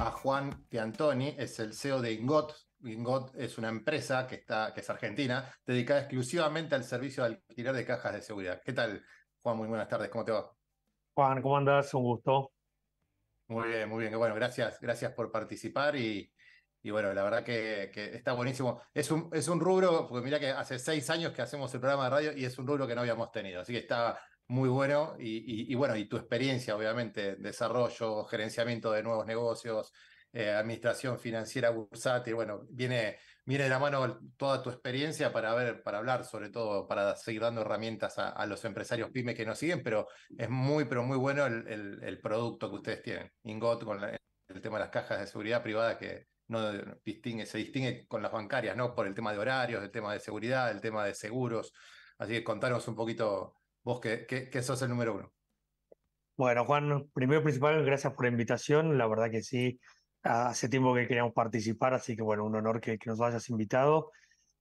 a Juan Piantoni, es el CEO de Ingot. Ingot es una empresa que, está, que es argentina, dedicada exclusivamente al servicio de alquiler de cajas de seguridad. ¿Qué tal, Juan? Muy buenas tardes, ¿cómo te va? Juan, ¿cómo andas? Un gusto. Muy bien, muy bien. Bueno, gracias, gracias por participar y, bueno, la verdad que, que, está buenísimo. Es un, es un rubro, porque mira que hace seis años que hacemos el programa de radio y es un rubro que no habíamos tenido. Así que está, muy bueno y, bueno, y tu experiencia, obviamente, desarrollo, gerenciamiento de nuevos negocios, eh, administración financiera bursátil, bueno, viene, viene de la mano toda tu experiencia para ver, para hablar, sobre todo, para seguir dando herramientas a, los empresarios pymes que nos siguen, pero es muy, pero muy bueno el, producto que ustedes tienen. Ingot con el tema de las cajas de seguridad privada que no distingue, se distingue con las bancarias, ¿no? Por el tema de horarios, el tema de seguridad, el tema de seguros. Así que contanos un poquito Vos que, que, sos el número uno. Bueno, Juan, primero principal, gracias por la invitación. La verdad que sí, ah, hace tiempo que queríamos participar, así que bueno, un honor que, nos hayas invitado.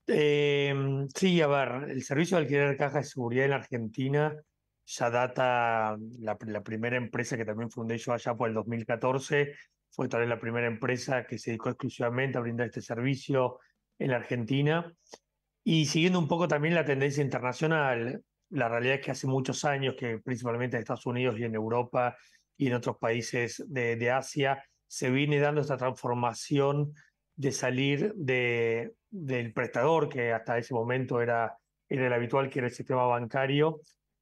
Em, sí, a ver, el servicio de alquiler de cajas de seguridad en Argentina ya data, la, primera empresa que también fundé yo allá por el 2014, fue tal vez la primera empresa que se dedicó exclusivamente a brindar este servicio en la Argentina. Y siguiendo un poco también la tendencia internacional, la realidad es que hace muchos años que principalmente en Estados Unidos y en Europa y en otros países de, Asia se viene dando esta transformación de salir del prestador, que hasta ese momento era, el habitual, que era el sistema bancario,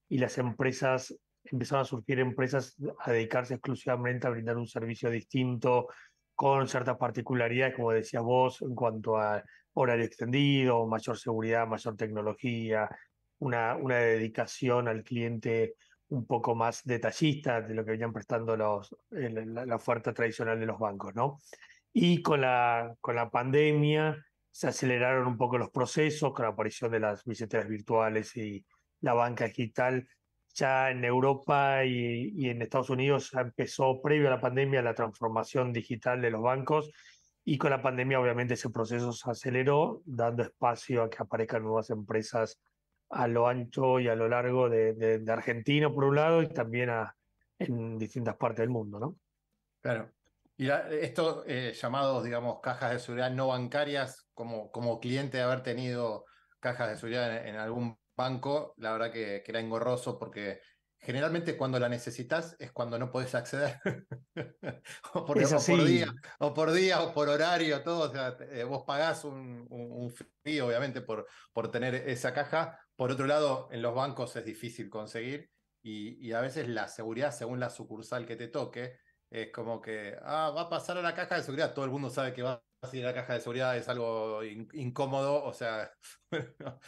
y las empresas, empezaron a surgir empresas a dedicarse exclusivamente a brindar un servicio distinto, con ciertas particularidades, como decías vos, en cuanto a horario extendido, mayor seguridad, mayor tecnología, una, una dedicación al cliente un poco más detallista de lo que venían prestando los, la, oferta tradicional de los bancos, ¿no? Y con la, con la pandemia se aceleraron un poco los procesos con la aparición de las billeteras virtuales y la banca digital. Ya en Europa y, y en Estados Unidos ya empezó previo a la pandemia la transformación digital de los bancos y con la pandemia obviamente ese proceso se aceleró, dando espacio a que aparezcan nuevas empresas a lo ancho y a lo largo de, Argentina, por un lado, y también en distintas partes del mundo, ¿no? Claro. Y estos eh, llamados, digamos, cajas de seguridad no bancarias, como, como cliente de haber tenido cajas de seguridad en, algún banco, la verdad que, era engorroso porque generalmente cuando la necesitas es cuando no podés acceder. o, por, día, o por día, o por horario, todo. O sea, eh, vos pagás un, un, obviamente, por, por tener esa caja, por otro lado, en los bancos es difícil conseguir y, a veces la seguridad, según la sucursal que te toque, es como que, ah, va a pasar a la caja de seguridad, todo el mundo sabe que va a salir a la caja de seguridad, es algo incómodo, o sea,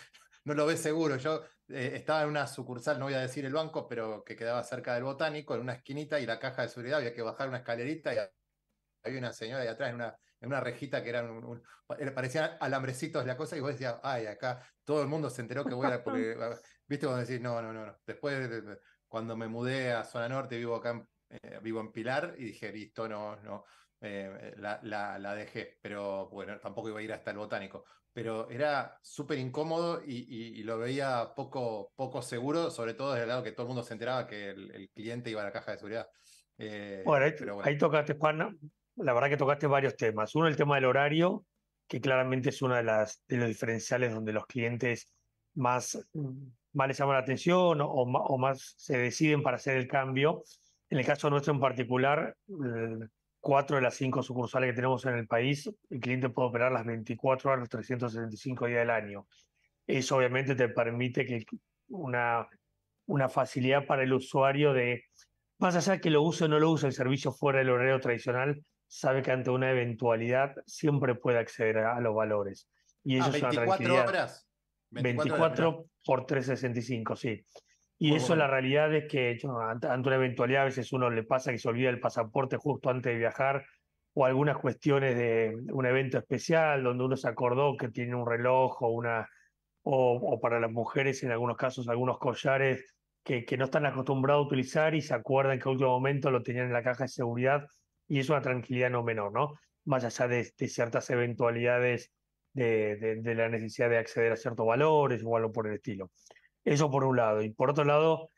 no, lo ves seguro. Yo eh, estaba en una sucursal, no voy a decir el banco, pero que quedaba cerca del botánico, en una esquinita y la caja de seguridad, había que bajar una escalerita y había una señora ahí atrás en una en una rejita que eran parecían alambrecitos la cosa, y vos decías, ay, acá todo el mundo se enteró que voy a. Porque, eh, Viste cuando decís, no, no, no, no. Después, cuando me mudé a Zona Norte, vivo acá, en, eh, vivo en Pilar, y dije, listo, no, no. Eh, la, dejé, pero bueno, tampoco iba a ir hasta el botánico. Pero era súper incómodo y, lo veía poco, poco seguro, sobre todo desde el lado que todo el mundo se enteraba que el, cliente iba a la caja de seguridad. bueno, ahí, tocaste, Juan, la verdad que tocaste varios temas. Uno, el tema del horario, que claramente es uno de, las, de los diferenciales donde los clientes más, mm, más les llama la atención o, más se deciden para hacer el cambio. En el caso nuestro en particular, cuatro de las cinco sucursales que tenemos en el país, el cliente puede operar las 24 horas, los 365 días del año. Eso obviamente te permite que una, una facilidad para el usuario de, más allá de que lo use o no lo use el servicio fuera del horario tradicional, sabe que ante una eventualidad siempre puede acceder a, los valores. Y ah, eso es Horas. 24, por 365, sí. Y eso la realidad es que ante una eventualidad a veces uno le pasa que se olvida el pasaporte justo antes de viajar o algunas cuestiones de un evento especial donde uno se acordó que tiene un reloj o una o, para las mujeres en algunos casos algunos collares que, que no están acostumbrados a utilizar y se acuerdan que en último momento lo tenían en la caja de seguridad y es una tranquilidad no menor, ¿no? Más allá de, ciertas eventualidades de, de, la necesidad de acceder a ciertos valores o algo por el estilo. Eso por un lado. Y por otro lado,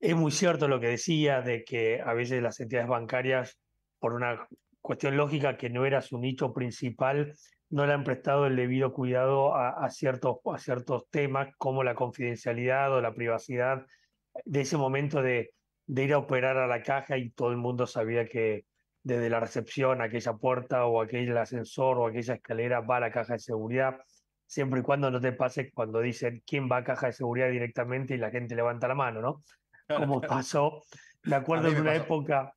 es muy cierto lo que decía de que a veces las entidades bancarias, por una cuestión lógica que no era su nicho principal, no le han prestado el debido cuidado a, a ciertos, a ciertos temas como la confidencialidad o la privacidad de ese momento de, de ir a operar a la caja y todo el mundo sabía que, desde la recepción, aquella puerta o aquel ascensor o aquella escalera va a la caja de seguridad, siempre y cuando no te pase cuando dicen quién va a caja de seguridad directamente y la gente levanta la mano, ¿no? Como pasó, me acuerdo de una época,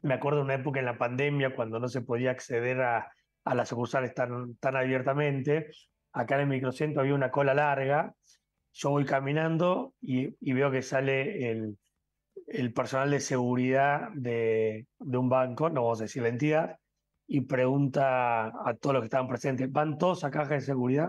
me acuerdo de una época en la pandemia cuando no se podía acceder a, las sucursales tan, tan abiertamente, acá en el microcentro había una cola larga, yo voy caminando y veo que sale el, el personal de seguridad de, un banco, no vamos a decir la entidad, y pregunta a todos los que estaban presentes, ¿van todos a caja de seguridad?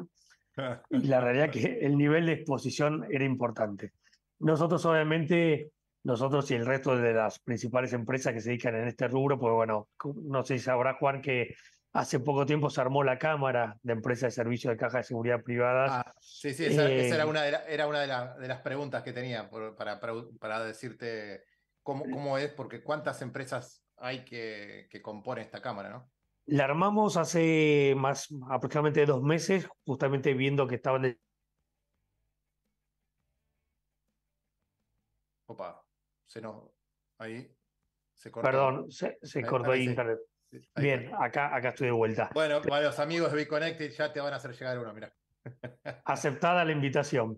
Y la realidad es que el nivel de exposición era importante. Nosotros obviamente, nosotros y el resto de las principales empresas que se dedican en este rubro, pues bueno, no sé si sabrá Juan que Hace poco tiempo se armó la Cámara de Empresas de Servicios de Caja de Seguridad Privadas. Ah, sí, sí, esa, eh, era una, de, las preguntas que tenía para, decirte cómo, es, porque cuántas empresas hay que, que componen esta Cámara, ¿no? La armamos hace más aproximadamente dos meses, justamente viendo que estaban Opa, se nos. Ahí se cortó. Perdón, se, cortó internet. Bien, acá, acá estoy de vuelta. Bueno, para los amigos de connected ya te van a hacer llegar uno, mira Aceptada la invitación.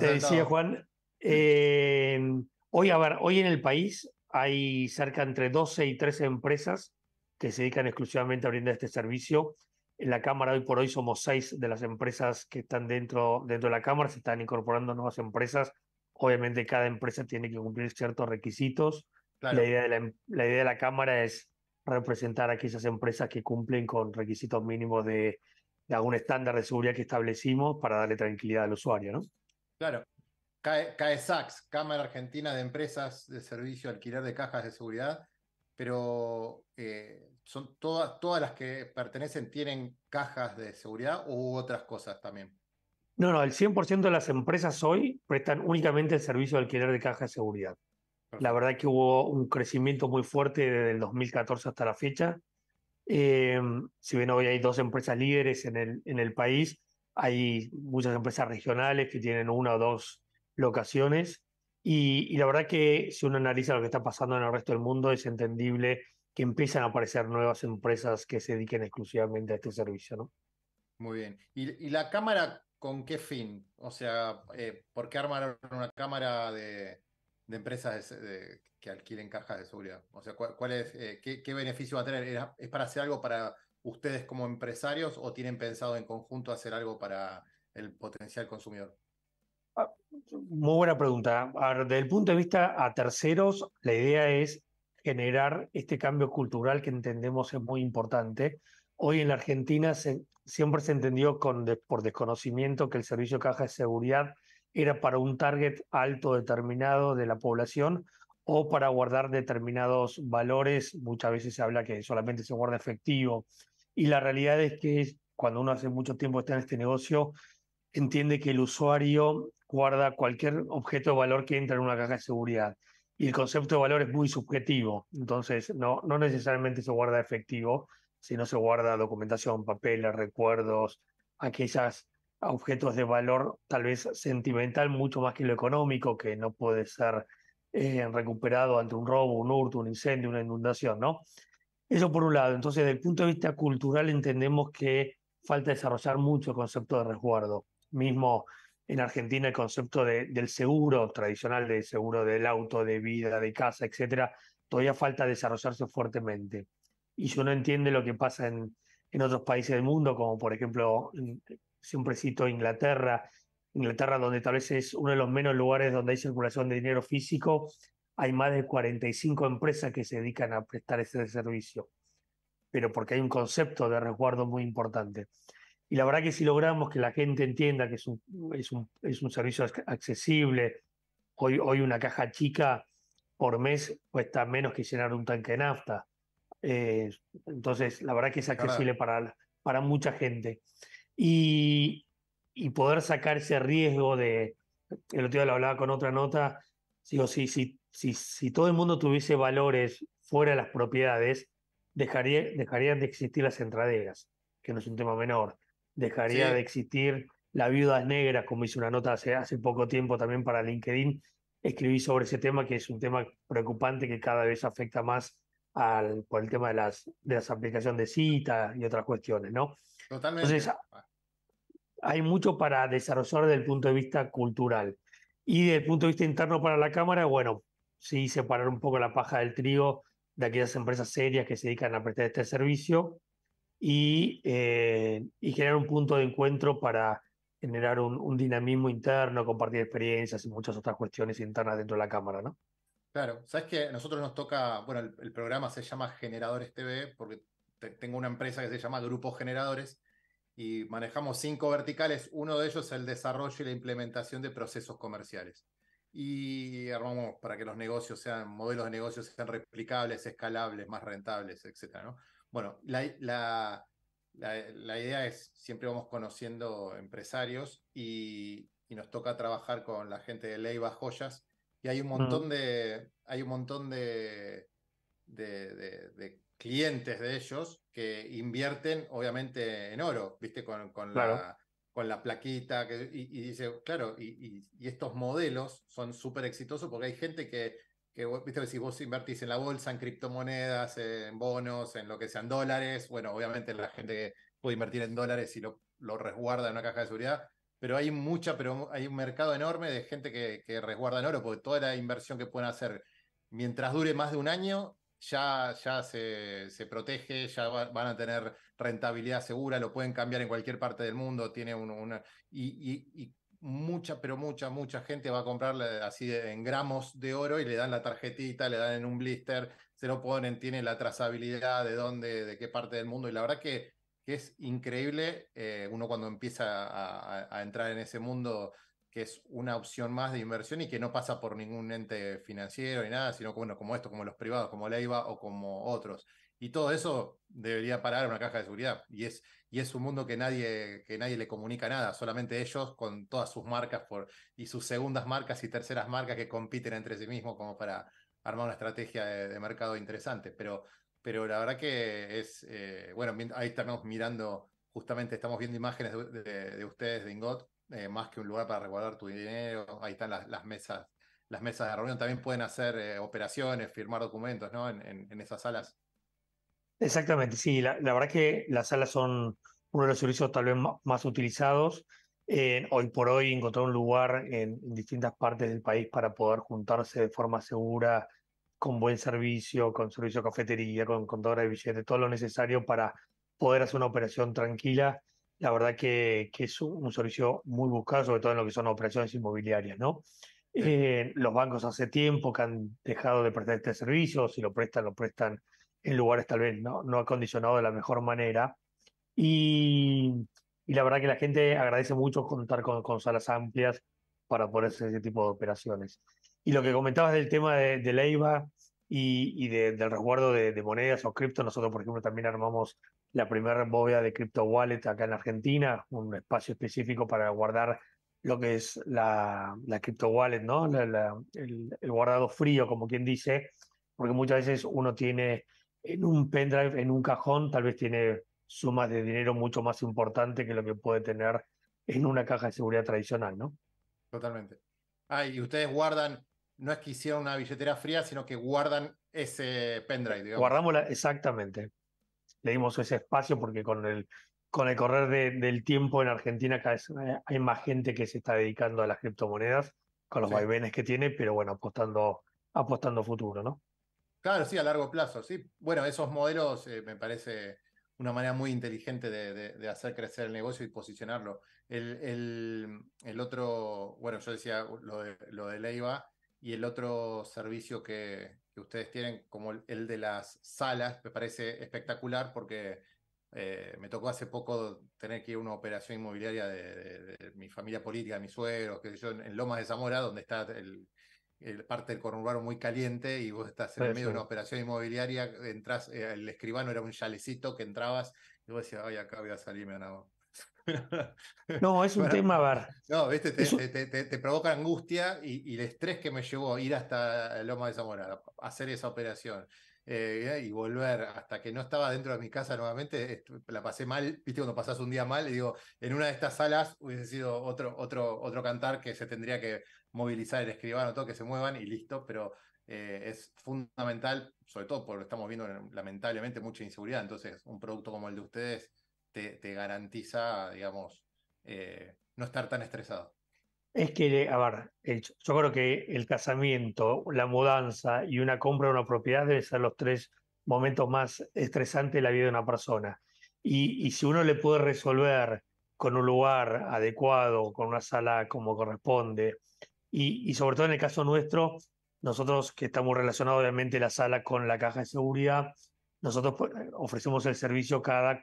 Te decía, Juan, eh, hoy, a ver, hoy en el país hay cerca entre 12 y 13 empresas que se dedican exclusivamente a brindar este servicio. En la Cámara hoy por hoy somos seis de las empresas que están dentro, dentro de la Cámara, se están incorporando nuevas empresas. Obviamente cada empresa tiene que cumplir ciertos requisitos. La, idea de la idea de la Cámara es representar a aquellas empresas que cumplen con requisitos mínimos de, algún estándar de seguridad que establecimos para darle tranquilidad al usuario, ¿no? Claro. CAESAX, Cámara Argentina de Empresas de Servicio Alquiler de Cajas de Seguridad, pero eh, son todas, todas las que pertenecen tienen cajas de seguridad u otras cosas también. No, no, el 100% de las empresas hoy prestan únicamente el servicio de alquiler de cajas de seguridad. La verdad que hubo un crecimiento muy fuerte desde el 2014 hasta la fecha. Eh, si bien hoy hay dos empresas líderes en el, en el país, hay muchas empresas regionales que tienen una o dos locaciones. Y, la verdad que si uno analiza lo que está pasando en el resto del mundo, es entendible que empiezan a aparecer nuevas empresas que se dediquen exclusivamente a este servicio. ¿no? Muy bien. ¿Y, la cámara con qué fin? O sea, eh, ¿por qué armar una cámara de, de empresas que alquilen cajas de seguridad? O sea, ¿cuál, es, eh, qué, beneficio va a tener? ¿Es para hacer algo para ustedes como empresarios o tienen pensado en conjunto hacer algo para el potencial consumidor? Ah, muy buena pregunta. desde el punto de vista a terceros, la idea es generar este cambio cultural que entendemos es muy importante. Hoy en la Argentina siempre se entendió por desconocimiento que el servicio caja de seguridad era para un target alto determinado de la población o para guardar determinados valores. Muchas veces se habla que solamente se guarda efectivo. Y la realidad es que cuando uno hace mucho tiempo está en este negocio, entiende que el usuario guarda cualquier objeto de valor que entra en una caja de seguridad. Y el concepto de valor es muy subjetivo. Entonces, no, no necesariamente se guarda efectivo, sino se guarda documentación, papeles, recuerdos, aquellas objetos de valor tal vez sentimental mucho más que lo económico, que no puede ser eh, recuperado ante un robo, un hurto, un incendio, una inundación, ¿no? Eso por un lado. Entonces, desde el punto de vista cultural entendemos que falta desarrollar mucho el concepto de resguardo. Mismo en Argentina el concepto de, del seguro tradicional, de seguro del auto, de vida, de casa, etcétera, todavía falta desarrollarse fuertemente. Y si uno entiende lo que pasa en, en otros países del mundo, como por ejemplo cito Inglaterra, Inglaterra donde tal vez es uno de los menos lugares donde hay circulación de dinero físico, hay más de 45 empresas que se dedican a prestar ese servicio, pero porque hay un concepto de resguardo muy importante. Y la verdad que si logramos que la gente entienda que es un, es un, es un servicio accesible, hoy, hoy una caja chica por mes cuesta menos que llenar un tanque de nafta. Eh, entonces, la verdad que es accesible para, para mucha gente y, poder sacar ese riesgo de, el otro día lo hablaba con otra nota, digo, si, si, si, si todo el mundo tuviese valores fuera de las propiedades, dejaría, dejarían de existir las entraderas, que no es un tema menor, dejaría de existir las viudas negras, como hice una nota hace, poco tiempo también para LinkedIn, escribí sobre ese tema, que es un tema preocupante que cada vez afecta más al, por el tema de las, de las aplicaciones de cita y otras cuestiones, ¿no? Totalmente. Entonces, hay mucho para desarrollar desde el punto de vista cultural. Y desde el punto de vista interno para la Cámara, bueno, sí, separar un poco la paja del trigo de aquellas empresas serias que se dedican a prestar este servicio y, eh, generar un punto de encuentro para generar un, dinamismo interno, compartir experiencias y muchas otras cuestiones internas dentro de la Cámara, ¿no? Claro, sabes que a nosotros nos toca, bueno, el, programa se llama Generadores TV porque tengo una empresa que se llama Grupos Generadores y manejamos cinco verticales. Uno de ellos es el desarrollo y la implementación de procesos comerciales. Y armamos para que los negocios sean, modelos de negocios sean replicables, escalables, más rentables, etc. Bueno, la, idea es, siempre vamos conociendo empresarios y, nos toca trabajar con la gente de Leiva Joyas y hay un mm. montón de, hay un montón de, de clientes de ellos que invierten obviamente en oro, ¿viste? Con, con, la, con la, plaquita. Que, y, dice, claro, y, y, estos modelos son súper exitosos porque hay gente que, que, ¿viste? si vos invertís en la bolsa, en criptomonedas, en bonos, en lo que sean dólares, bueno, obviamente la gente que puede invertir en dólares y lo, lo resguarda en una caja de seguridad, pero hay mucha, pero hay un mercado enorme de gente que, que resguarda en oro, porque toda la inversión que pueden hacer mientras dure más de un año ya, ya se, se protege, ya van a tener rentabilidad segura, lo pueden cambiar en cualquier parte del mundo, tiene una... Y, y, y, mucha, pero mucha, mucha gente va a comprarle así en gramos de oro y le dan la tarjetita, le dan en un blister, se lo ponen, tiene la trazabilidad de dónde, de qué parte del mundo. Y la verdad que, que es increíble, eh, uno cuando empieza a, a entrar en ese mundo que es una opción más de inversión y que no pasa por ningún ente financiero ni nada, sino bueno, como esto, como los privados, como Leiva o como otros. Y todo eso debería parar una caja de seguridad. Y es, y es un mundo que nadie, que nadie le comunica nada, solamente ellos con todas sus marcas por, y sus segundas marcas y terceras marcas que compiten entre sí mismos como para armar una estrategia de, mercado interesante. Pero, pero la verdad que es, eh, bueno, ahí estamos mirando, justamente estamos viendo imágenes de ustedes, de Ingot, eh, más que un lugar para resguardar tu dinero. Ahí están las, las mesas las mesas de reunión. También pueden hacer eh, operaciones, firmar documentos ¿no? en, en, esas salas. Exactamente, sí. La, la, verdad que las salas son uno de los servicios tal vez más, utilizados. hoy por hoy encontrar un lugar en, distintas partes del país para poder juntarse de forma segura, con buen servicio, con servicio de cafetería, con contadora de billetes, todo lo necesario para poder hacer una operación tranquila la verdad que, es un, servicio muy buscado, sobre todo en lo que son operaciones inmobiliarias, ¿no? Eh, los bancos hace tiempo que han dejado de prestar este servicio, si lo prestan, lo prestan en lugares tal vez no, no acondicionados de la mejor manera. Y, la verdad que la gente agradece mucho contar con, con, salas amplias para poder hacer ese tipo de operaciones. Y lo que comentabas del tema de, de IVA y, del resguardo de, de monedas o cripto, nosotros, por ejemplo, también armamos la primera bóveda de Crypto Wallet acá en Argentina, un espacio específico para guardar lo que es la, la Crypto Wallet, ¿no? La, el, guardado frío, como quien dice, porque muchas veces uno tiene en un pendrive, en un cajón, tal vez tiene sumas de dinero mucho más importante que lo que puede tener en una caja de seguridad tradicional, ¿no? Totalmente. Ah, y ustedes guardan, no es que hicieron una billetera fría, sino que guardan ese pendrive, digamos. Guardamos exactamente le dimos ese espacio porque con el, con el correr del tiempo en Argentina cada vez eh, hay más gente que se está dedicando a las criptomonedas con los vaivenes que tiene, pero bueno, apostando, apostando futuro, ¿no? Claro, sí, a largo plazo, sí. Bueno, esos modelos eh, me parece una manera muy inteligente de, hacer crecer el negocio y posicionarlo. El, el, otro, bueno, yo decía lo de, lo de Leiva y el otro servicio que, que ustedes tienen, como el, de las salas, me parece espectacular porque eh, me tocó hace poco tener que ir a una operación inmobiliaria de, mi familia política, mi mis suegros, que yo, en Lomas de Zamora, donde está el, parte del conurbano muy caliente y vos estás en medio de una operación inmobiliaria, entras, eh, el escribano era un chalecito que entrabas y vos decías, ay, acá voy a salir, me han no, es un tema bar. No, te, provoca angustia y, el estrés que me llevó ir hasta Loma de Zamora, hacer esa operación eh, y volver hasta que no estaba dentro de mi casa nuevamente, la pasé mal, viste, cuando pasas un día mal, y digo, en una de estas salas hubiese sido otro, otro, otro cantar que se tendría que movilizar el escribano, todo que se muevan y listo, pero eh, es fundamental, sobre todo porque estamos viendo lamentablemente mucha inseguridad, entonces un producto como el de ustedes te, garantiza, digamos, eh, no estar tan estresado. Es que, a ver, yo creo que el casamiento, la mudanza y una compra de una propiedad deben ser los tres momentos más estresantes de la vida de una persona. Y, si uno le puede resolver con un lugar adecuado, con una sala como corresponde, y, y sobre todo en el caso nuestro, nosotros que estamos relacionados obviamente la sala con la caja de seguridad, nosotros pues, eh, ofrecemos el servicio cada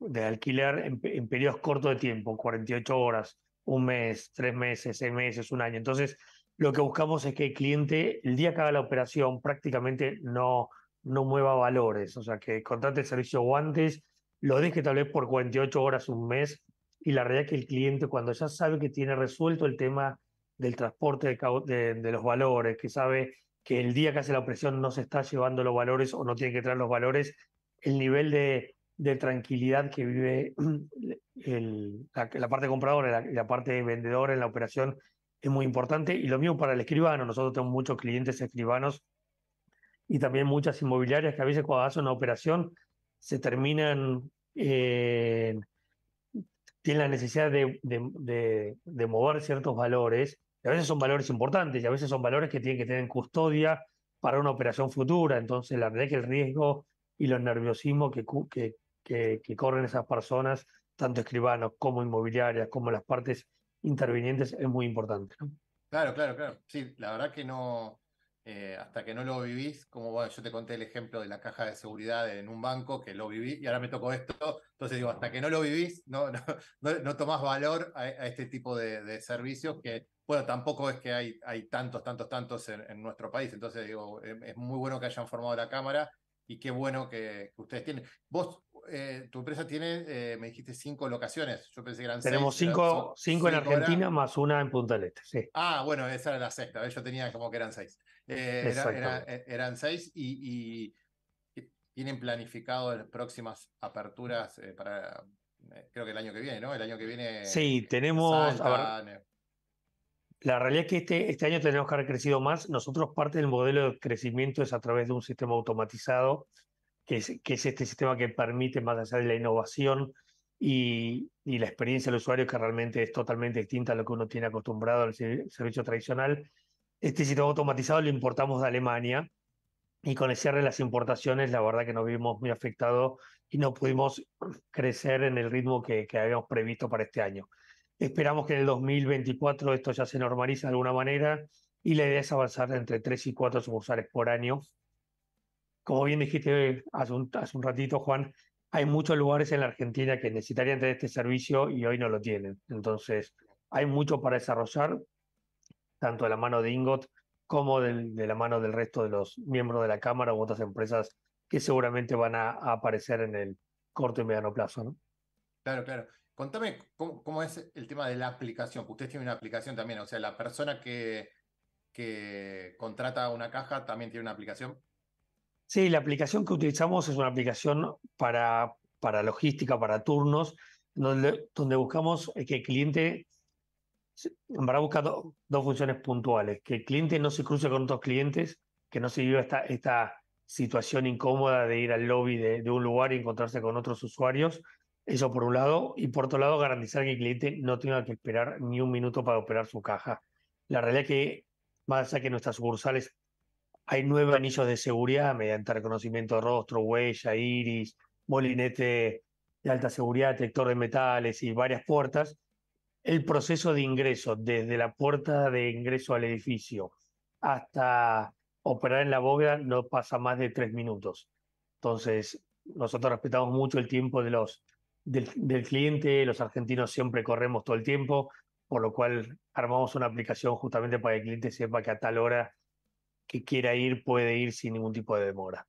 de alquiler en, periodos cortos de tiempo, 48 horas, un mes, tres meses, seis meses, un año. Entonces, lo que buscamos es que el cliente, el día que haga la operación, prácticamente no, no mueva valores. O sea, que contrate el servicio guantes, lo deje tal vez por 48 horas, un mes, y la realidad es que el cliente cuando ya sabe que tiene resuelto el tema del transporte de, los valores, que sabe que el día que hace la operación no se está llevando los valores o no tiene que traer los valores, el nivel de, tranquilidad que vive la, parte compradora y la, parte vendedora en la operación es muy importante. Y lo mismo para el escribano. Nosotros tenemos muchos clientes escribanos y también muchas inmobiliarias que a veces cuando hacen una operación se terminan... Eh, tienen la necesidad de, de, de, mover ciertos valores y a veces son valores importantes y a veces son valores que tienen que tener en custodia para una operación futura. Entonces, la verdad es que el riesgo y los nerviosismos que, corren esas personas, tanto escribanos como inmobiliarias, como las partes intervinientes, es muy importante. Claro, claro, claro. Sí, la verdad que no, eh, hasta que no lo vivís, como bueno, yo te conté el ejemplo de la caja de seguridad en un banco, que lo viví y ahora me tocó esto, entonces digo, hasta que no lo vivís, no, no, no, tomás valor a, este tipo de servicios que bueno, tampoco es que hay, tantos, tantos, tantos en, nuestro país. Entonces, digo, em, es muy bueno que hayan formado la Cámara y qué bueno que, ustedes tienen. Vos, eh, tu empresa tiene, eh, me dijiste, cinco locaciones. Yo pensé que eran seis, Tenemos cinco, en Argentina más una en Punta del este, Ah, bueno, esa era la sexta. Yo tenía como que eran seis. Eh, eran seis y, tienen planificado las próximas aperturas para, creo que el año que viene, ¿no? El año que viene. Sí, tenemos. La realidad es que este, este año tenemos que haber crecido más. Nosotros parte del modelo de crecimiento es a través de un sistema automatizado, que es, este sistema que permite, más allá de la innovación y, la experiencia del usuario, que realmente es totalmente distinta a lo que uno tiene acostumbrado al servicio tradicional. Este sistema automatizado lo importamos de Alemania y con el cierre de las importaciones, la verdad que nos vimos muy afectados y no pudimos crecer en el ritmo que habíamos previsto para este año. Esperamos que en el 2024 esto ya se normalice de alguna manera y la idea es avanzar entre 3 y 4 sucursales por año. Como bien dijiste hace un, un ratito, Juan, hay muchos lugares en la Argentina que necesitarían tener este servicio y hoy no lo tienen. Entonces, hay mucho para desarrollar, tanto de la mano de Ingot como de, la mano del resto de los miembros de la Cámara u otras empresas que seguramente van a, aparecer en el corto y mediano plazo. Claro, claro. Contame cómo, es el tema de la aplicación, usted tiene una aplicación también, o sea, la persona que, que contrata una caja también tiene una aplicación. Sí, la aplicación que utilizamos es una aplicación para, para logística, para turnos, donde, donde buscamos que el cliente, en verdad busca dos funciones puntuales, que el cliente no se cruce con otros clientes, que no se viva esta, esta situación incómoda de ir al lobby de, de un lugar y encontrarse con otros usuarios, eso por un lado. Y por otro lado, garantizar que el cliente no tenga que esperar ni un minuto para operar su caja. La realidad es que, más allá que nuestras sucursales, hay nueve anillos de seguridad mediante reconocimiento de rostro, huella, iris, molinete de alta seguridad, detector de metales y varias puertas. El proceso de ingreso, desde la puerta de ingreso al edificio hasta operar en la bóveda, no pasa más de tres minutos. Entonces, nosotros respetamos mucho el tiempo de los del, cliente, los argentinos siempre corremos todo el tiempo, por lo cual armamos una aplicación justamente para que el cliente sepa que a tal hora que quiera ir puede ir sin ningún tipo de demora.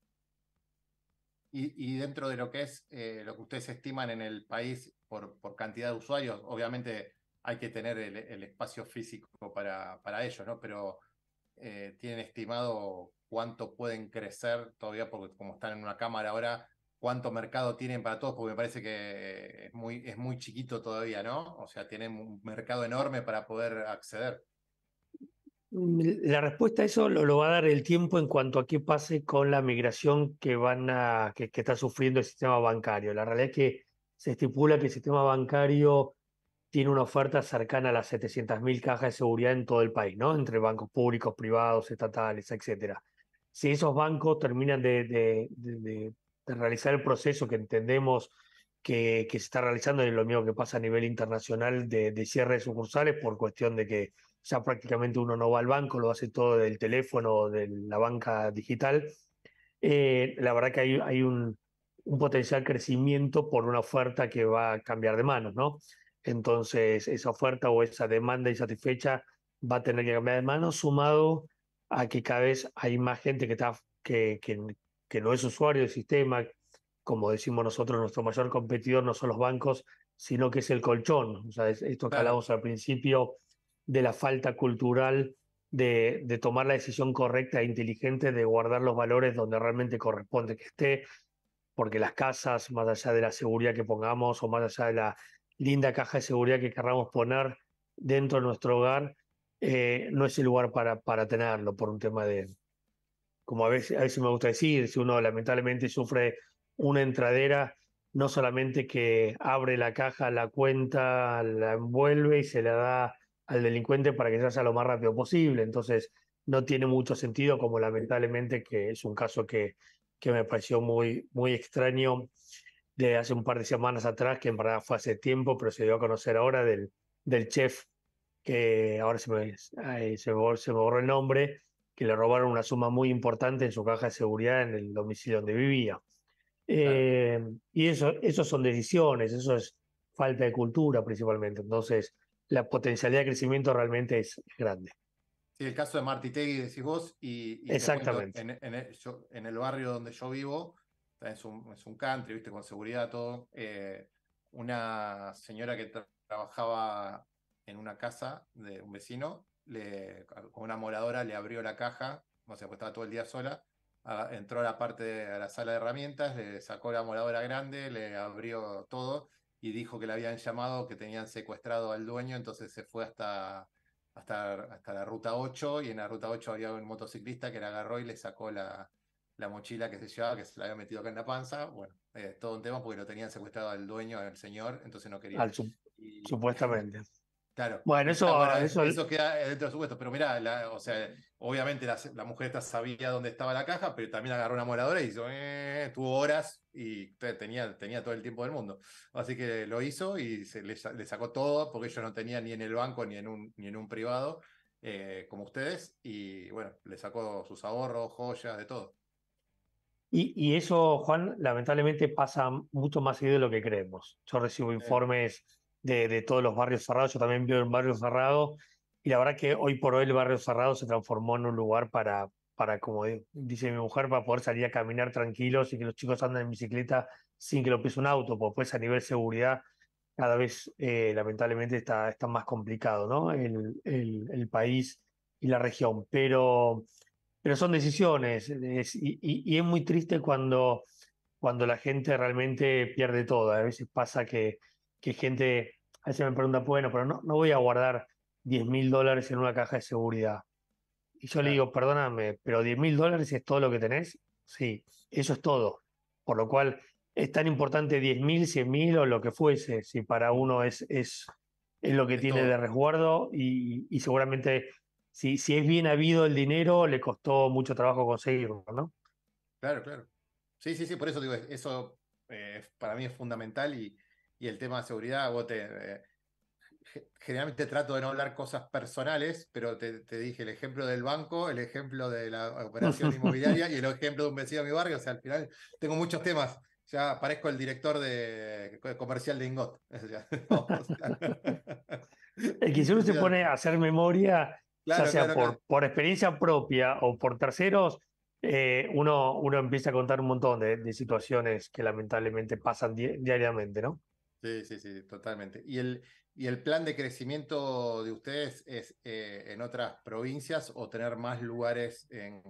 Y, dentro de lo que es eh, lo que ustedes estiman en el país por, por cantidad de usuarios, obviamente hay que tener el, espacio físico para, para, ellos, ¿no? Pero eh, tienen estimado cuánto pueden crecer todavía, porque como están en una cámara ahora, cuánto mercado tienen para todos, porque me parece que es muy, es muy chiquito todavía, ¿no? O sea, tienen un mercado enorme para poder acceder. Mm, la respuesta a eso lo, va a dar el tiempo en cuanto a qué pase con la migración que, van a, que, está sufriendo el sistema bancario. La realidad es que se estipula que el sistema bancario tiene una oferta cercana a las 700.000 cajas de seguridad en todo el país, ¿no? Entre bancos públicos, privados, estatales, etc. Si esos bancos terminan de realizar el proceso que entendemos que, se está realizando y lo mismo que pasa a nivel internacional de, cierre de sucursales por cuestión de que ya prácticamente uno no va al banco, lo hace todo del teléfono o de la banca digital. Eh, la verdad que hay, un, potencial crecimiento por una oferta que va a cambiar de manos, ¿no? Entonces, esa oferta o esa demanda insatisfecha va a tener que cambiar de manos, sumado a que cada vez hay más gente que, está, que, que no es usuario del sistema, como decimos nosotros, nuestro mayor competidor no son los bancos, sino que es el colchón. O sea, esto que hablamos al principio de la falta cultural de, tomar la decisión correcta e inteligente de guardar los valores donde realmente corresponde que esté, porque las casas, más allá de la seguridad que pongamos o más allá de la linda caja de seguridad que querramos poner dentro de nuestro hogar, eh, no es el lugar para, para tenerlo por un tema de, como a veces, a veces me gusta decir, si uno lamentablemente sufre una entradera, no solamente que abre la caja, la cuenta, la envuelve y se la da al delincuente para que se haga lo más rápido posible. Entonces, no tiene mucho sentido, como lamentablemente que es un caso que, que me pareció muy, muy extraño de hace un par de semanas atrás, que en verdad fue hace tiempo, pero se dio a conocer ahora del, del chef, que ahora se se, se me borró el nombre, que le robaron una suma muy importante en su caja de seguridad en el domicilio donde vivía. Eh, y eso, son decisiones, eso es falta de cultura principalmente. Entonces, la potencialidad de crecimiento realmente es grande. Sí, el caso de Martitegui, decís vos, y, Exactamente. En, el, barrio donde yo vivo, es un, es un country, viste, con seguridad todo. Eh, una señora que trabajaba en una casa de un vecino con una moradora le abrió la caja, o sea, pues estaba todo el día sola, entró a la parte a la sala de herramientas, le sacó la moradora grande, le abrió todo y dijo que le habían llamado, que tenían secuestrado al dueño, entonces se fue hasta, hasta, hasta la ruta 8 y en la ruta 8 había un motociclista que la agarró y le sacó la, la mochila que se llevaba, que se la había metido acá en la panza, bueno, es eh, todo un tema porque lo tenían secuestrado al dueño, al señor, entonces no quería. Al, supuestamente. Claro. Bueno, eso, eso, queda eh, dentro de supuesto. Pero mira, o sea, obviamente la, mujer esta sabía dónde estaba la caja, pero también agarró una moradora y dijo, eh, tuvo horas y tenía, tenía todo el tiempo del mundo. Así que lo hizo y le, sacó todo, porque ellos no tenían ni en el banco ni en un, ni en un privado, eh, como ustedes, y bueno, le sacó sus ahorros, joyas, de todo. Y, eso, Juan, lamentablemente pasa mucho más seguido de lo que creemos. Yo recibo informes de, todos los barrios cerrados. Yo también vivo en barrio cerrado y la verdad que hoy por hoy el barrio cerrado se transformó en un lugar para, para como dice mi mujer, para poder salir a caminar tranquilos y que los chicos anden en bicicleta sin que lo pise un auto, pues a nivel seguridad cada vez eh, lamentablemente está, está más complicado ¿no? el, el, país y la región, pero, pero son decisiones y, y, y, es muy triste cuando, cuando la gente realmente pierde todo. A veces pasa que, que gente a veces me pregunta, bueno, pero no, no voy a guardar 10 mil dólares en una caja de seguridad. Y yo le digo, perdóname, pero 10 mil dólares es todo lo que tenés. Sí, eso es todo. Por lo cual es tan importante 10 mil, 100 mil o lo que fuese, si para uno es, es, es lo que tiene de resguardo y, y seguramente si, si, es bien habido el dinero, le costó mucho trabajo conseguirlo, ¿no? Claro, claro. Sí, sí, sí, por eso digo, eso eh, para mí es fundamental y, y el tema de seguridad, eh, generalmente trato de no hablar cosas personales, pero te, dije el ejemplo del banco, el ejemplo de la operación inmobiliaria y el ejemplo de un vecino de mi barrio. O sea, al final tengo muchos temas. Ya parezco el director de comercial de Ingot. el que uno se pone a hacer memoria, ya sea por, por, experiencia propia o por terceros, eh, uno, uno empieza a contar un montón de, situaciones que lamentablemente pasan diariamente, ¿no? Sí, sí, sí, totalmente. ¿Y el, y el plan de crecimiento de ustedes es eh, en otras provincias o tener más lugares en,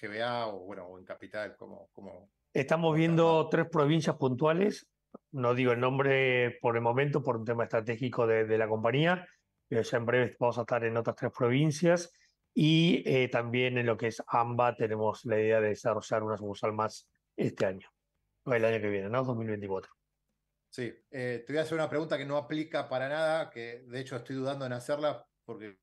GBA o, bueno, en Capital? Como, como... Estamos viendo tres provincias puntuales. No digo el nombre por el momento, por un tema estratégico de, la compañía, pero ya en breve vamos a estar en otras tres provincias. Y eh, también en lo que es AMBA tenemos la idea de desarrollar una sucursal más este año, o el año que viene, ¿no? 2024. Sí, eh, te voy a hacer una pregunta que no aplica para nada, que de hecho estoy dudando en hacerla porque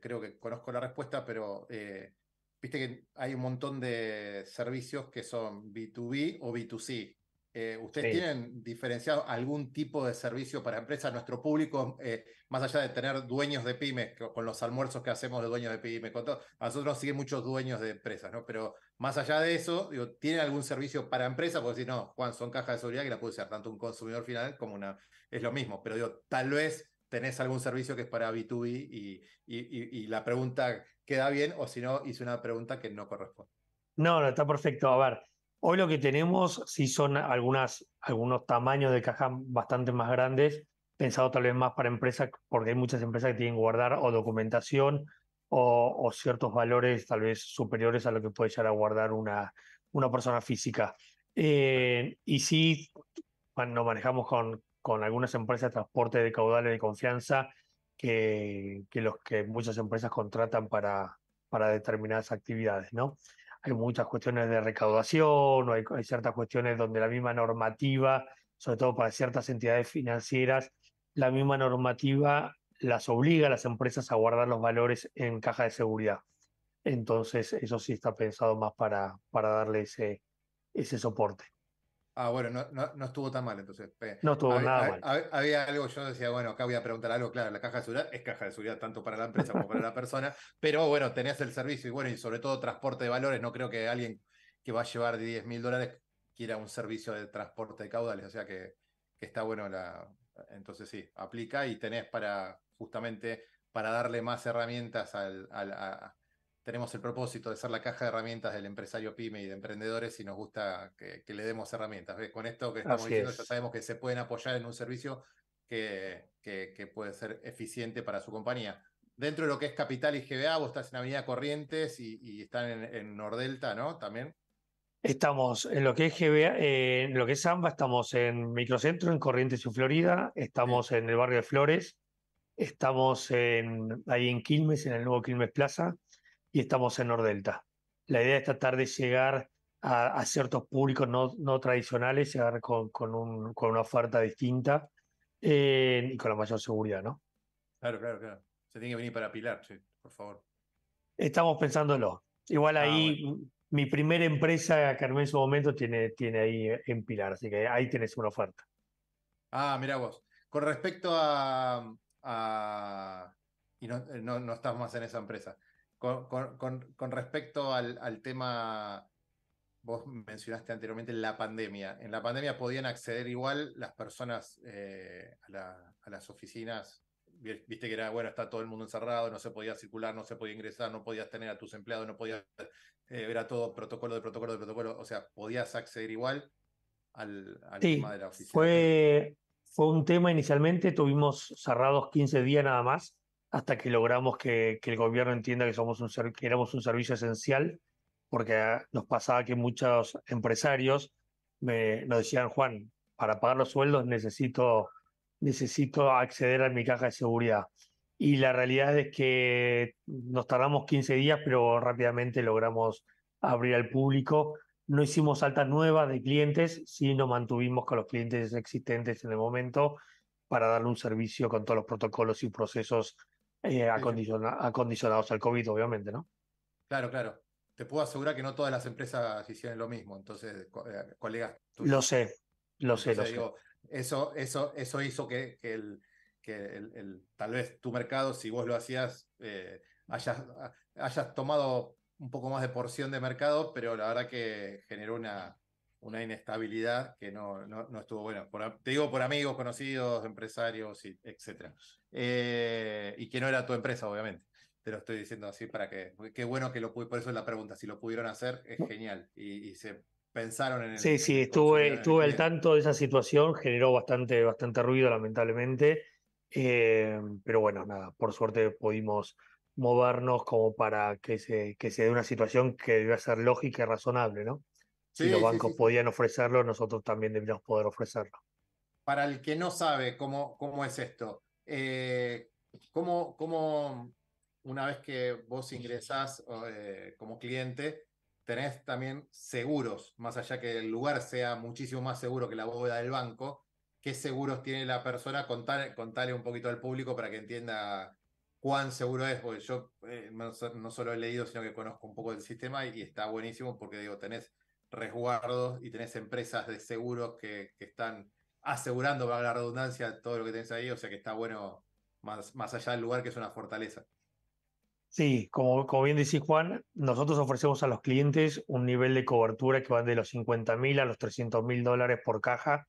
creo que conozco la respuesta, pero eh, viste que hay un montón de servicios que son B2B o B2C. Eh, ¿Ustedes tienen diferenciado algún tipo de servicio para empresas? Nuestro público, eh, más allá de tener dueños de pymes, con los almuerzos que hacemos de dueños de pymes, con a nosotros nos siguen muchos dueños de empresas, ¿no? Pero más allá de eso, digo, ¿tienen algún servicio para empresas? Porque si no, Juan, son cajas de seguridad que la puede usar tanto un consumidor final como una. Es lo mismo, pero digo, tal vez tenés algún servicio que es para B2B y, y la pregunta queda bien, o si no, hice una pregunta que no corresponde. No, no, está perfecto. A ver. Hoy lo que tenemos sí son algunas, algunos tamaños de caja bastante más grandes, pensado tal vez más para empresas, porque hay muchas empresas que tienen que guardar o documentación o, ciertos valores tal vez superiores a lo que puede llegar a guardar una, una persona física. Eh, y sí, cuando manejamos con, con algunas empresas de transporte de caudales de confianza que, que los que muchas empresas contratan para, para determinadas actividades, ¿no? hay muchas cuestiones de recaudación, hay, hay ciertas cuestiones donde la misma normativa, sobre todo para ciertas entidades financieras, la misma normativa las obliga a las empresas a guardar los valores en caja de seguridad. Entonces, eso sí está pensado más para, para darle ese soporte. Ah, bueno, no, no, no, estuvo tan mal entonces. No estuvo había, nada mal. Había algo, yo decía, bueno, acá voy a preguntar algo, claro, la caja de seguridad es caja de seguridad tanto para la empresa como para la persona, pero bueno, tenés el servicio y bueno, y sobre todo transporte de valores, no creo que alguien que va a llevar 10 mil dólares quiera un servicio de transporte de caudales, o sea que, está bueno la... Entonces sí, aplica y tenés para justamente para darle más herramientas al, al, a, tenemos el propósito de ser la caja de herramientas del empresario pyme y de emprendedores y nos gusta que, le demos herramientas. Con esto que estamos diciendo ya sabemos que se pueden apoyar en un servicio que, puede ser eficiente para su compañía. Dentro de lo que es Capital y GBA, vos estás en Avenida Corrientes y, están en, Nordelta, ¿no? También. Estamos en lo que es GBA, eh, en lo que es AMBA, estamos en Microcentro, en Corrientes y Florida, estamos en el barrio de Flores, estamos en, ahí en Quilmes, en el nuevo Quilmes Plaza, y estamos en Nordelta. La idea es tratar de llegar a, a ciertos públicos no, no tradicionales, llegar con, con, un, con una oferta distinta eh, y con la mayor seguridad, ¿no? Claro, claro, claro. Se tiene que venir para Pilar, sí, por favor. Estamos pensándolo. Igual ah, ahí mi primera empresa que en su momento tiene, tiene ahí en Pilar, así que ahí tenés una oferta. Ah, mira vos. Con respecto a, y no, no, no, estás más en esa empresa con, respecto al, tema, vos mencionaste anteriormente la pandemia. En la pandemia podían acceder igual las personas eh, a, las oficinas viste que era, bueno, está todo el mundo encerrado, no se podía circular, no se podía ingresar, no podías tener a tus empleados, no podías, eh, ver a todo protocolo de protocolo de protocolo, o sea, podías acceder igual al, tema de la oficina. Fue, fue un tema inicialmente, tuvimos cerrados 15 días nada más, hasta que logramos que, el gobierno entienda que, somos un, que éramos un servicio esencial, porque ah, nos pasaba que muchos empresarios me, nos decían, Juan, para pagar los sueldos necesito, necesito acceder a mi caja de seguridad. Y la realidad es que nos tardamos 15 días, pero rápidamente logramos abrir al público. No hicimos altas nuevas de clientes, sino mantuvimos con los clientes existentes en el momento para darle un servicio con todos los protocolos y procesos eh, acondicionados al COVID, obviamente, ¿no? Claro, claro. Te puedo asegurar que no todas las empresas hicieron lo mismo, entonces, eh, colega... lo sé, lo sé, lo Eso, eso, eso hizo que, el, que el, tal vez tu mercado, si vos lo hacías, eh, hayas, hayas tomado un poco más de porción de mercado, pero la verdad que generó una, una inestabilidad que no, no, estuvo buena. te digo por amigos, conocidos, empresarios, y, etcétera. Eh, y que no era tu empresa, obviamente. Te lo estoy diciendo así para que, qué bueno que lo pude, por eso es la pregunta, si lo pudieron hacer es genial y, se pensaron en el... Sí, sí, estuve, estuve al tanto de esa situación, generó bastante, bastante ruido lamentablemente, eh, pero bueno, nada, por suerte pudimos movernos como para que se, que se dé una situación que debía ser lógica y razonable, ¿no? si los bancos podían ofrecerlo, nosotros también deberíamos poder ofrecerlo. Para el que no sabe cómo, cómo es esto, eh, ¿cómo, una vez que vos ingresás eh, como cliente, tenés también seguros, más allá que el lugar sea muchísimo más seguro que la bóveda del banco? ¿Qué seguros tiene la persona? Contar, contarle un poquito al público para que entienda cuán seguro es, porque yo eh, no, solo he leído, sino que conozco un poco del sistema y, está buenísimo porque digo, tenés resguardos y tenés empresas de seguros que están asegurando, para la redundancia, todo lo que tenés ahí, o sea que está bueno más, más allá del lugar que es una fortaleza. Sí, como, como bien decís Juan, nosotros ofrecemos a los clientes un nivel de cobertura que va de los 50 mil a los 300 mil dólares por caja.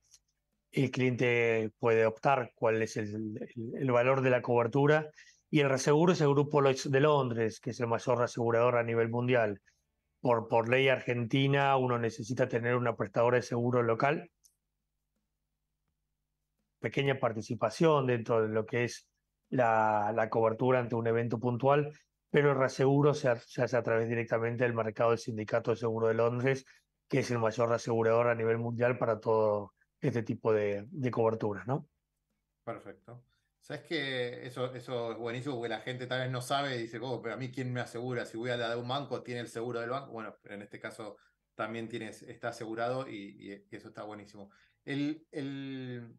El cliente puede optar cuál es el, el, valor de la cobertura. Y el reaseguro es el grupo de Londres, que es el mayor reasegurador a nivel mundial. Por, por ley argentina, uno necesita tener una prestadora de seguro local pequeña participación dentro de lo que es la, la cobertura ante un evento puntual, pero el reaseguro se, hace a través directamente del mercado del Sindicato de Seguro de Londres, que es el mayor reasegurador a nivel mundial para todo este tipo de, de coberturas, ¿no? Perfecto. ¿Sabes que eso, eso es buenísimo? Porque la gente tal vez no sabe y dice, oh, pero a mí quién me asegura, si voy a la de un banco, tiene el seguro del banco. Bueno, pero en este caso también tienes, está asegurado y, y eso está buenísimo. El, el,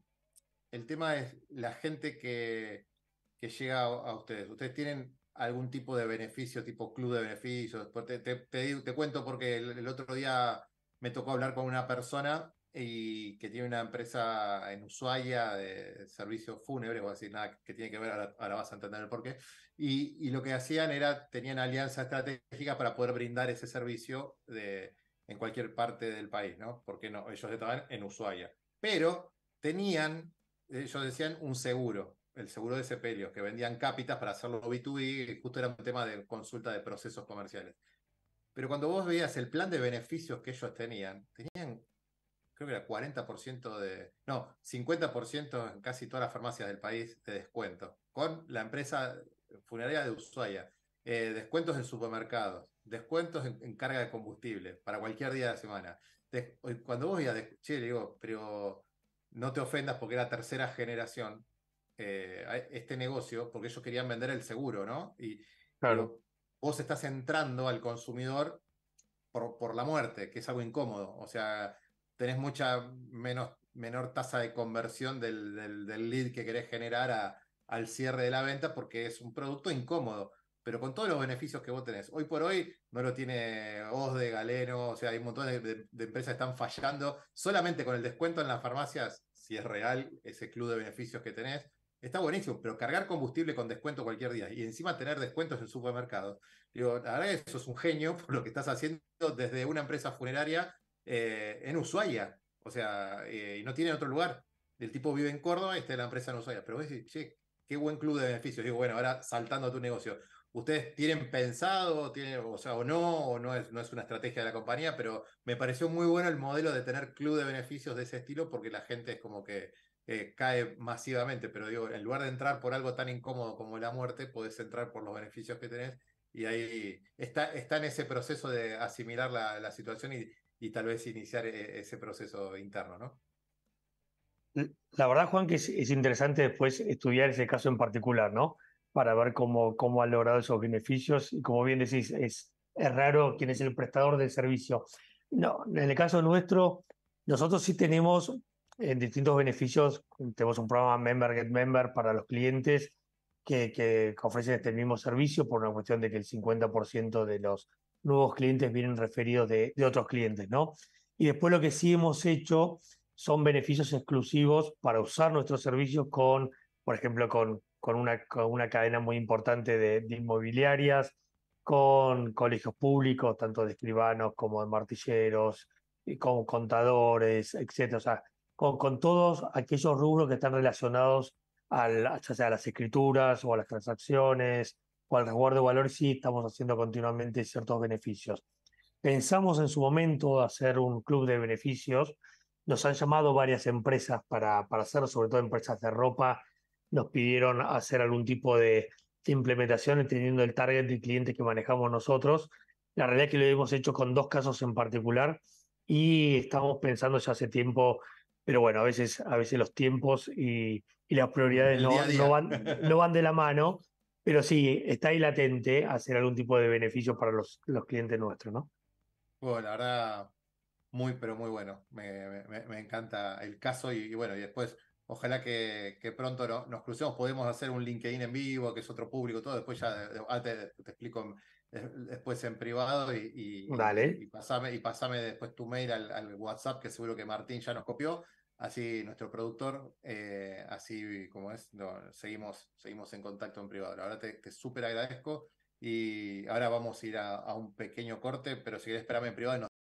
el tema es la gente que, que llega a, ustedes. ¿Ustedes tienen algún tipo de beneficio, tipo club de beneficios? Te, te, cuento porque el, otro día me tocó hablar con una persona y que tiene una empresa en Ushuaia de servicios fúnebres, o así, nada que tiene que ver, ahora, vas a entender el porqué. Y, y lo que hacían era, tenían alianzas estratégicas para poder brindar ese servicio de, en cualquier parte del país, ¿no? Porque no, ellos estaban en Ushuaia. Pero tenían eh, ellos decían un seguro, el seguro de sepelios, que vendían cápitas para hacerlo B2B, justo era un tema de consulta de procesos comerciales. Pero cuando vos veías el plan de beneficios que ellos tenían, tenían, creo que era 40% de, no, 50% en casi todas las farmacias del país de descuento, con la empresa funeraria de Ushuaia, eh, descuentos en supermercados, descuentos en, carga de combustible para cualquier día de la semana. cuando vos veías, che, digo, pero no te ofendas porque era tercera generación, eh, este negocio, porque ellos querían vender el seguro, ¿no? Y claro. vos estás entrando al consumidor por, la muerte, que es algo incómodo. O sea, tenés mucha menos, menor tasa de conversión del, lead que querés generar al cierre de la venta porque es un producto incómodo pero con todos los beneficios que vos tenés. Hoy por hoy no lo tiene de Galeno, o sea, hay un montón de, empresas que están fallando. Solamente con el descuento en las farmacias, si es real ese club de beneficios que tenés, Está buenísimo, pero cargar combustible con descuento cualquier día y encima tener descuentos en supermercados. Digo, la verdad que un genio por lo que estás haciendo desde una empresa funeraria eh, en Ushuaia. O sea, eh, y no tiene otro lugar. El tipo vive en Córdoba y está la empresa en Ushuaia. Pero vos decís, che, qué buen club de beneficios. Digo, bueno, ahora saltando a tu negocio. ¿Ustedes tienen pensado, o no, o no es, una estrategia de la compañía, pero me pareció muy bueno el modelo de tener club de beneficios de ese estilo porque la gente es como que eh, cae masivamente, pero digo, en lugar de entrar por algo tan incómodo como la muerte, podés entrar por los beneficios que tenés y ahí está, en ese proceso de asimilar la, situación y, tal vez iniciar eh, ese proceso interno, ¿no? La verdad, Juan, que es interesante después estudiar ese caso en particular, ¿no? para ver cómo, cómo han logrado esos beneficios. Y como bien decís, es, raro quién es el prestador del servicio. No, en el caso nuestro, nosotros sí tenemos en distintos beneficios. Tenemos un programa Member Get Member para los clientes que, ofrecen este mismo servicio por una cuestión de que el 50% de los nuevos clientes vienen referidos de, de, otros clientes, ¿no? Y después lo que sí hemos hecho son beneficios exclusivos para usar nuestros servicios con, por ejemplo, con con una, una cadena muy importante de, inmobiliarias, con colegios públicos, tanto de escribanos como de martilleros, y con contadores, etc. O sea, con, todos aquellos rubros que están relacionados al, a las escrituras o a las transacciones o al resguardo de valor, sí estamos haciendo continuamente ciertos beneficios. Pensamos en su momento hacer un club de beneficios. Nos han llamado varias empresas para, para hacerlo, sobre todo empresas de ropa nos pidieron hacer algún tipo de, implementación entendiendo el target del cliente que manejamos nosotros. La realidad es que lo hemos hecho con dos casos en particular y estamos pensando ya hace tiempo, pero bueno, a veces, a veces los tiempos y, las prioridades no, van, no van de la mano, pero sí, está ahí latente hacer algún tipo de beneficio para los, los clientes nuestros, ¿no? Bueno, la verdad, muy, pero muy bueno. Me, encanta el caso y bueno, y después Ojalá que, pronto nos crucemos, podemos hacer un LinkedIn en vivo, que es otro público, todo. Después ya ah, te, explico después en privado y, y, y, pasame, después tu mail al, WhatsApp, que seguro que Martín ya nos copió. Así nuestro productor, eh, así como es, seguimos, seguimos en contacto en privado. Ahora te, te súper agradezco y ahora vamos a ir a, un pequeño corte, pero si quieres, esperarme en privado, nos